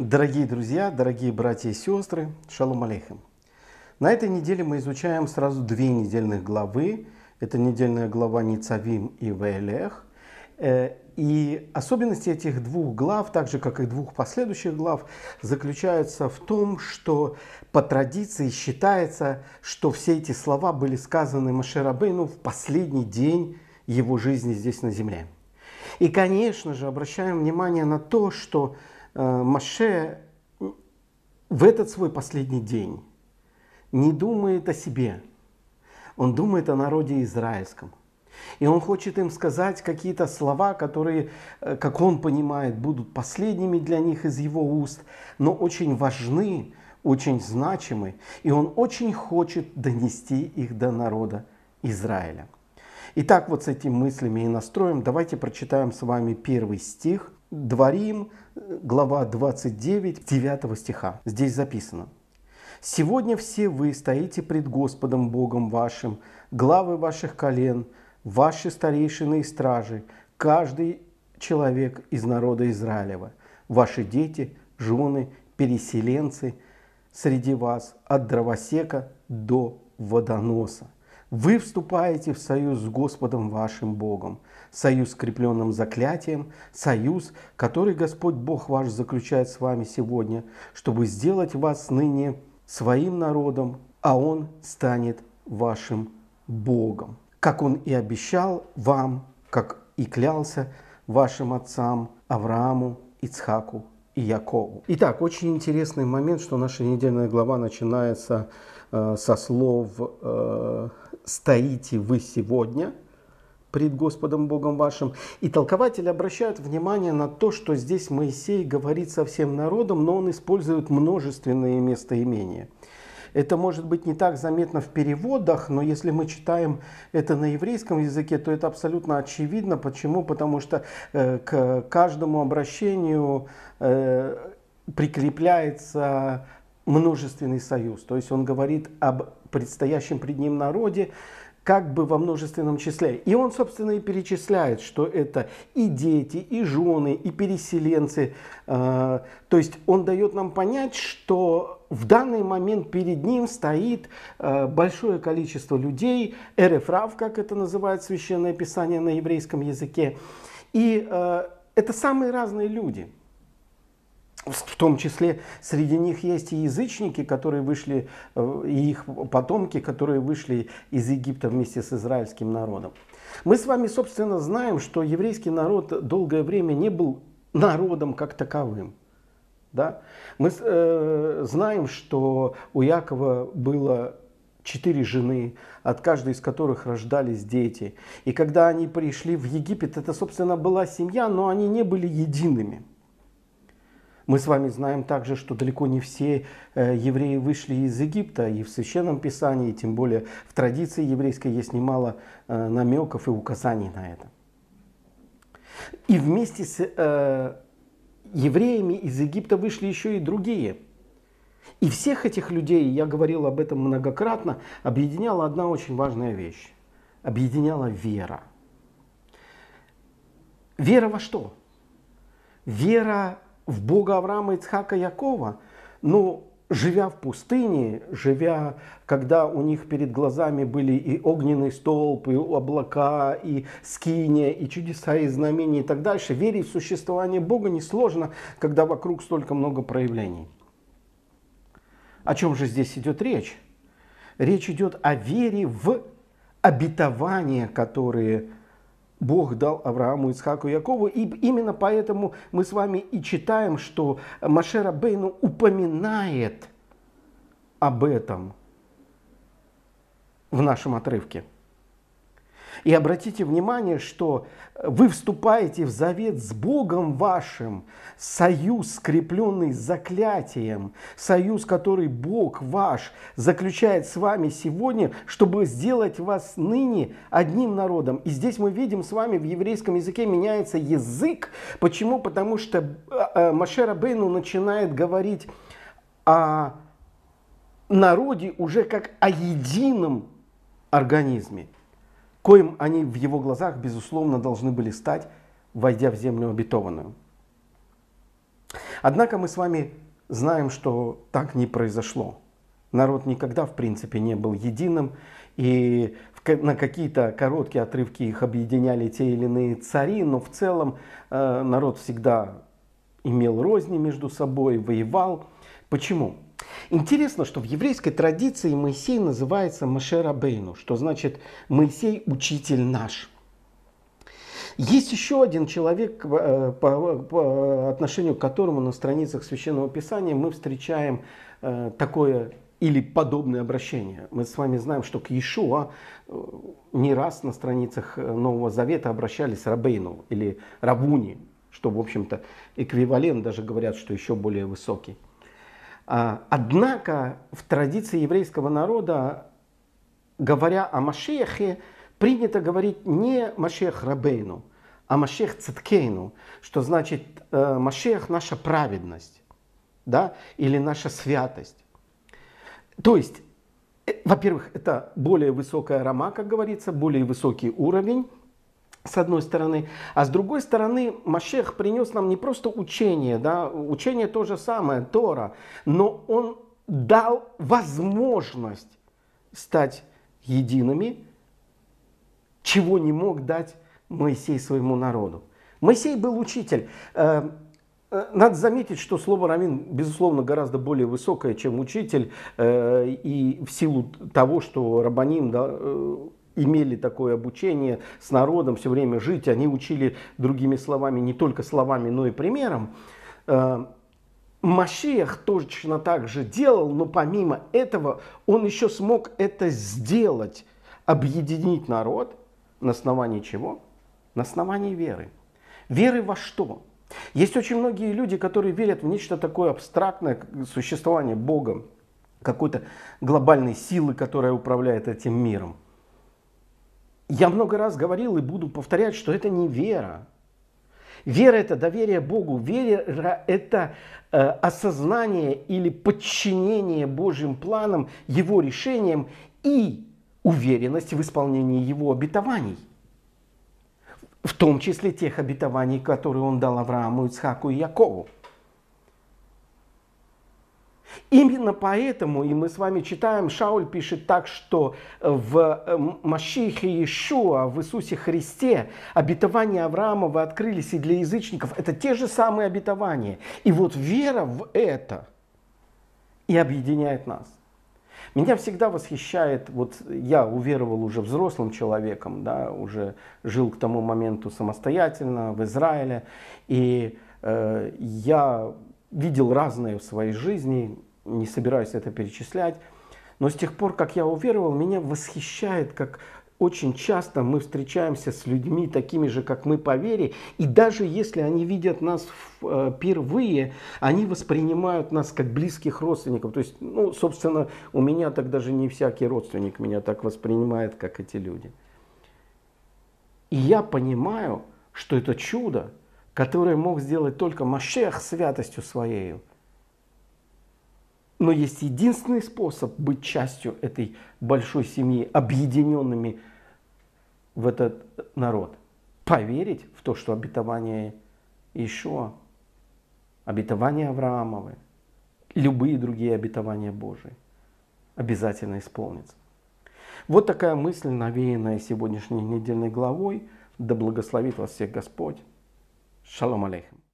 Дорогие друзья, дорогие братья и сестры, шалом алейхим. На этой неделе мы изучаем сразу две недельных главы. Это недельная глава Ницавим и Вейлех. Э, и особенности этих двух глав, так же как и двух последующих глав, заключаются в том, что по традиции считается, что все эти слова были сказаны Машерабейну в последний день его жизни здесь на земле. И, конечно же, обращаем внимание на то, что Э, Маше в этот свой последний день не думает о себе. Он думает о народе израильском. И он хочет им сказать какие-то слова, которые, э, как он понимает, будут последними для них из его уст, но очень важны, очень значимы. И он очень хочет донести их до народа Израиля. Итак, вот с этими мыслями и настроем давайте прочитаем с вами первый стих Дворим, глава 29, 9 стиха. Здесь записано. «Сегодня все вы стоите пред Господом Богом вашим, главы ваших колен, ваши старейшины и стражи, каждый человек из народа Израилева, ваши дети, жены, переселенцы среди вас, от дровосека до водоноса». Вы вступаете в союз с Господом вашим Богом, союз, скрепленным заклятием, союз, который Господь Бог ваш заключает с вами сегодня, чтобы сделать вас ныне своим народом, а Он станет вашим Богом. Как Он и обещал вам, как и клялся вашим отцам Аврааму, Ицхаку и Якову. Итак, очень интересный момент, что наша недельная глава начинается э, со слов э, стоите вы сегодня пред Господом Богом вашим. И толкователи обращают внимание на то, что здесь Моисей говорит со всем народом, но он использует множественные местоимения. Это может быть не так заметно в переводах, но если мы читаем это на еврейском языке, то это абсолютно очевидно. Почему? Потому что э, к каждому обращению э, прикрепляется множественный союз. То есть он говорит об предстоящем пред ним народе, как бы во множественном числе. И он, собственно, и перечисляет, что это и дети, и жены, и переселенцы. А, то есть он дает нам понять, что в данный момент перед ним стоит а, большое количество людей, эрефрав, как это называет священное писание на еврейском языке. И а, это самые разные люди – в том числе среди них есть и язычники, которые вышли, э, и их потомки, которые вышли из Египта вместе с израильским народом. Мы с вами, собственно, знаем, что еврейский народ долгое время не был народом как таковым. Да? Мы э, знаем, что у Якова было четыре жены, от каждой из которых рождались дети. И когда они пришли в Египет, это, собственно, была семья, но они не были едиными. Мы с вами знаем также, что далеко не все э, евреи вышли из Египта, и в Священном Писании, и тем более в традиции еврейской есть немало э, намеков и указаний на это. И вместе с э, евреями из Египта вышли еще и другие. И всех этих людей, я говорил об этом многократно, объединяла одна очень важная вещь. Объединяла вера. Вера во что? Вера в Бога Авраама, Ицхака, Якова. Ну, живя в пустыне, живя, когда у них перед глазами были и огненный столб, и облака, и скиния, и чудеса, и знамения, и так дальше, верить в существование Бога несложно, когда вокруг столько много проявлений. О чем же здесь идет речь? Речь идет о вере в обетования, которые Бог дал Аврааму, Исхаку, Якову. И именно поэтому мы с вами и читаем, что Машера Бейну упоминает об этом в нашем отрывке. И обратите внимание, что э, вы вступаете в завет с Богом вашим, союз, скрепленный заклятием, союз, который Бог ваш заключает с вами сегодня, чтобы сделать вас ныне одним народом. И здесь мы видим с вами в еврейском языке меняется язык. Почему? Потому что э, э, Машера Бейну начинает говорить о народе уже как о едином организме коим они в его глазах, безусловно, должны были стать, войдя в землю обетованную. Однако мы с вами знаем, что так не произошло. Народ никогда, в принципе, не был единым, и на какие-то короткие отрывки их объединяли те или иные цари, но в целом э, народ всегда имел розни между собой, воевал. Почему? Интересно, что в еврейской традиции Моисей называется Машера Бейну, что значит «Моисей – учитель наш». Есть еще один человек, э, по, по отношению к которому на страницах Священного Писания мы встречаем э, такое или подобное обращение. Мы с вами знаем, что к Иешуа э, не раз на страницах Нового Завета обращались Рабейну или Рабуни, что, в общем-то, эквивалент, даже говорят, что еще более высокий. А, однако в традиции еврейского народа, говоря о Машехе, принято говорить не Машех Рабейну, а Машех Циткейну, что значит э, Машех – наша праведность да, или наша святость. То есть, э, во-первых, это более высокая рама, как говорится, более высокий уровень, с одной стороны. А с другой стороны, Машех принес нам не просто учение, да, учение то же самое, Тора, но он дал возможность стать едиными, чего не мог дать Моисей своему народу. Моисей был учитель. Э, э, надо заметить, что слово «равин», безусловно, гораздо более высокое, чем «учитель», э, и в силу того, что «рабаним» да, имели такое обучение с народом, все время жить, они учили другими словами, не только словами, но и примером. Э, Машех точно так же делал, но помимо этого он еще смог это сделать, объединить народ на основании чего? На основании веры. Веры во что? Есть очень многие люди, которые верят в нечто такое абстрактное существование Бога, какой-то глобальной силы, которая управляет этим миром. Я много раз говорил и буду повторять, что это не вера. Вера – это доверие Богу. Вера – это э, осознание или подчинение Божьим планам, Его решениям и уверенность в исполнении Его обетований. В том числе тех обетований, которые Он дал Аврааму, Ицхаку и Якову. Именно поэтому, и мы с вами читаем, Шауль пишет так, что э, в э, Машихе Иешуа, в Иисусе Христе, обетования Авраамова открылись и для язычников. Это те же самые обетования. И вот вера в это и объединяет нас. Меня всегда восхищает, вот я уверовал уже взрослым человеком, да, уже жил к тому моменту самостоятельно в Израиле, и э, я видел разное в своей жизни, не собираюсь это перечислять. Но с тех пор, как я уверовал, меня восхищает, как очень часто мы встречаемся с людьми такими же, как мы по вере, и даже если они видят нас э, впервые, они воспринимают нас как близких родственников. То есть, ну, собственно, у меня так даже не всякий родственник меня так воспринимает, как эти люди. И я понимаю, что это чудо, которое мог сделать только Машех святостью своею – но есть единственный способ быть частью этой большой семьи, объединенными в этот народ. Поверить в то, что обетование еще, обетование Авраамовы, любые другие обетования Божии обязательно исполнится. Вот такая мысль, навеянная сегодняшней недельной главой. Да благословит вас всех Господь. Шалом алейхим.